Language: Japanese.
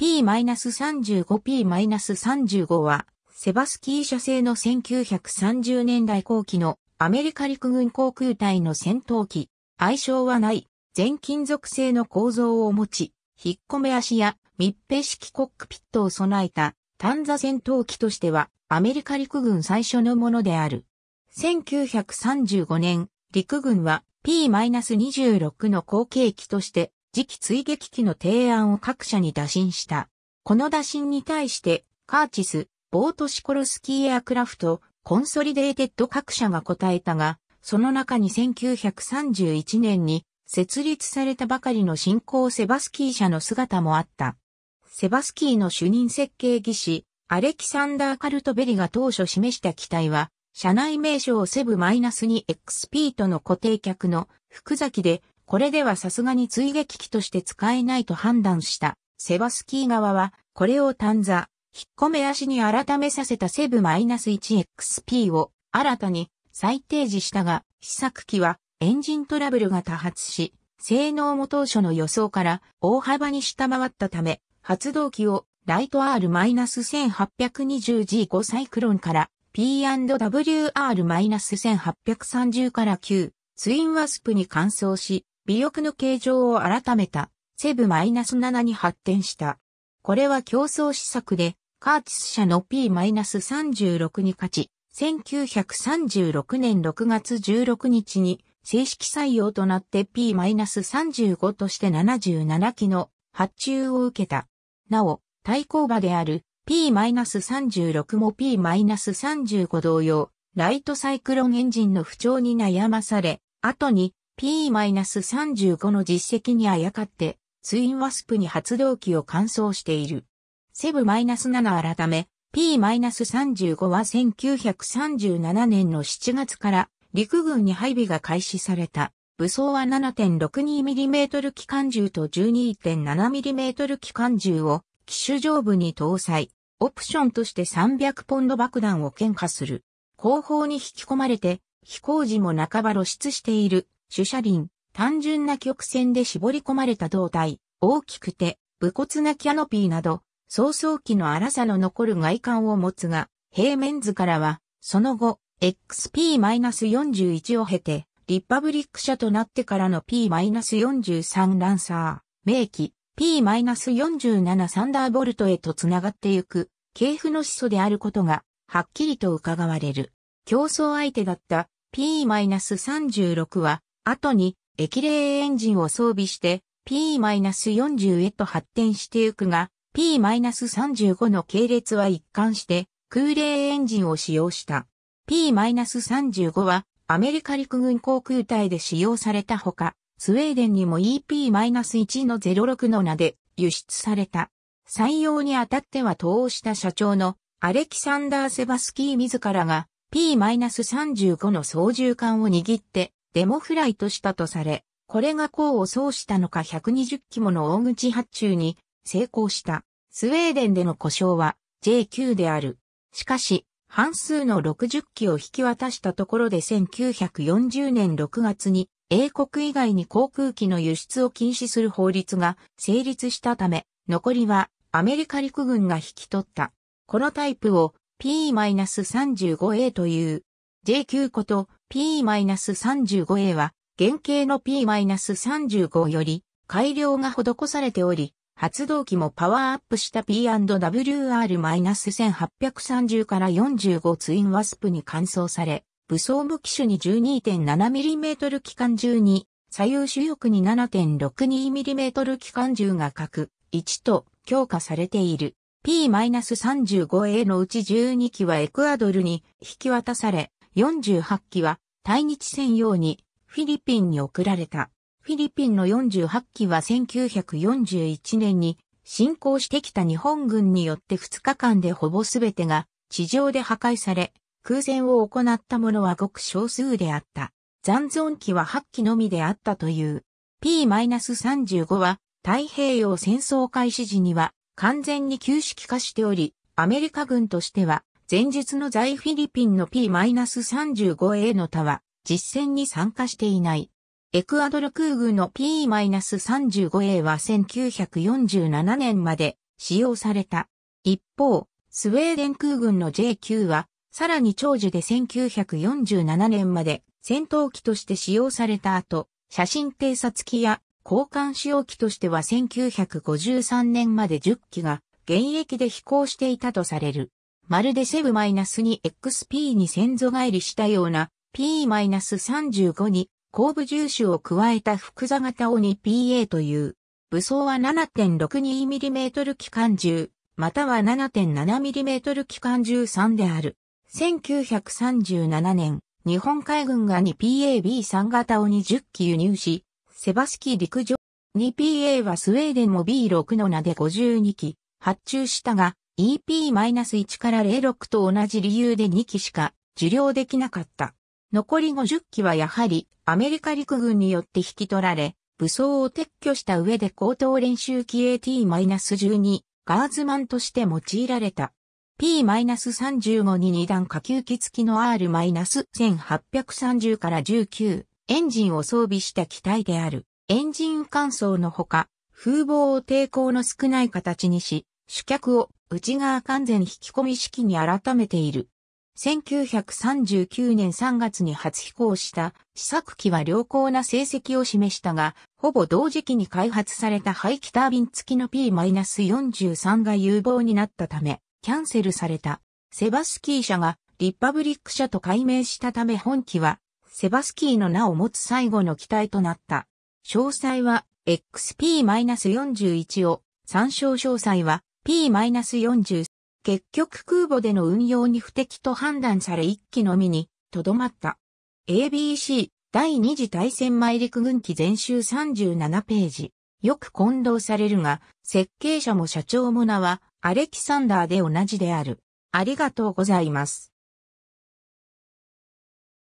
P-35P-35 は、セバスキー社製の1930年代後期のアメリカ陸軍航空隊の戦闘機。愛称はない、全金属製の構造を持ち、引っ込め足や密閉式コックピットを備えた単座戦闘機としては、アメリカ陸軍最初のものである。1935年、陸軍は P-26 の後継機として次期追撃機の提案を各社に打診した。この打診に対して、カーチス、ボートシコルスキーエアクラフト、コンソリデーテッド各社が答えたが、その中に1931年に設立されたばかりの新興セバスキー社の姿もあった。セバスキーの主任設計技師、アレキサンダー・カルトベリが当初示した機体は、社内名称セブ -2XP との固定客の福崎でこれではさすがに追撃機として使えないと判断したセバスキー側は、これを探査、引っ込め足に改めさせたセブ -1XP を新たに再提示したが、試作機はエンジントラブルが多発し、性能も当初の予想から大幅に下回ったため、発動機をライト R-1820G5 サイクロンから P&WR-1830 から9ツインワスプに換装し、尾翼の形状を改めた、セブ -7 に発展した。これは競争施策で、カーティス社の P-36 に勝ち、1936年6月16日に正式採用となって P-35 として77機の発注を受けた。なお、対抗馬である P-36 も P-35 同様、ライトサイクロンエンジンの不調に悩まされ、後に P-35 の実績にあやかって、ツインワスプに発動機を換装している。セブ -7 改め、P-35 は1937年の7月から陸軍に配備が開始された。武装は 7.62mm 機関銃と 12.7mm 機関銃を機種上部に搭載。オプションとして300ポンド爆弾を喧嘩する。後方に引き込まれて、飛行時も半ば露出している主車輪、単純な曲線で絞り込まれた胴体、大きくて、武骨なキャノピーなど、早々期の荒さの残る外観を持つが、平面図からは、その後、XP-41 を経て、リパブリック社となってからの P-43 ランサー、名機 P-47 サンダーボルトへと繋がってゆく、系譜の始祖であることが、はっきりと伺われる。競争相手だった P-36 は、後に液冷エンジンを装備して P-40 へと発展してゆくが P-35 の系列は一貫して空冷エンジンを使用した。P-35 はアメリカ陸軍航空隊で使用されたほか、スウェーデンにも EP-1 の06の名で輸出された。採用にあたっては投した社長のアレキサンダー・セバスキー自らが P-35 の操縦桿を握ってデモフライとしたとされ、これが功を奏したのか120機もの大口発注に成功した。スウェーデンでの故障は J9 である。しかし、半数の60機を引き渡したところで1940年6月に英国以外に航空機の輸出を禁止する法律が成立したため、残りはアメリカ陸軍が引き取った。このタイプを P-35A という J9 こと P-35A は原型の P-35 より改良が施されており、発動機もパワーアップした P&WR-1830 から45ツインワスプに換装され、武装武器種に 12.7mm 機関銃に、左右主翼に 7.62mm 機関銃が各1と強化されている。P-35A のうち12機はエクアドルに引き渡され、48機は対日専用にフィリピンに送られた。フィリピンの48機は1941年に侵攻してきた日本軍によって2日間でほぼ全てが地上で破壊され、空前を行った者はごく少数であった。残存機は8機のみであったという。P-35 は太平洋戦争開始時には完全に旧式化しており、アメリカ軍としては前日の在フィリピンの P-35A の他は実戦に参加していない。エクアドル空軍の P-35A は1947年まで使用された。一方、スウェーデン空軍の J9 はさらに長寿で1947年まで戦闘機として使用された後、写真偵察機や交換使用機としては1953年まで10機が現役で飛行していたとされる。まるでセブ -2XP に先祖返りしたような P-35 に後部重視を加えた複座型鬼 p a という。武装は 7.62mm 機関銃、または 7.7mm 機関銃3である。1937年、日本海軍が 2PAB3 型鬼1 0機輸入し、セバスキ陸上 2PA はスウェーデンも B6 の名で52機発注したが、EP-1 から06と同じ理由で2機しか受領できなかった。残り50機はやはりアメリカ陸軍によって引き取られ、武装を撤去した上で高等練習機 AT-12 ガーズマンとして用いられた。P-35 に2段下級機付きの R-1830 から19エンジンを装備した機体である。エンジン乾燥のほか、風防を抵抗の少ない形にし、主脚を内側完全引き込み式に改めている。1939年3月に初飛行した試作機は良好な成績を示したが、ほぼ同時期に開発された排気タービン付きの P-43 が有望になったため、キャンセルされた。セバスキー社がリッパブリック社と改名したため本機は、セバスキーの名を持つ最後の機体となった。詳細は XP-41 を、参照詳細は P-40。結局空母での運用に不適と判断され一機のみに、とどまった。ABC 第二次大戦前陸軍機全集37ページ。よく混同されるが、設計者も社長も名は、アレキサンダーで同じである。ありがとうございます。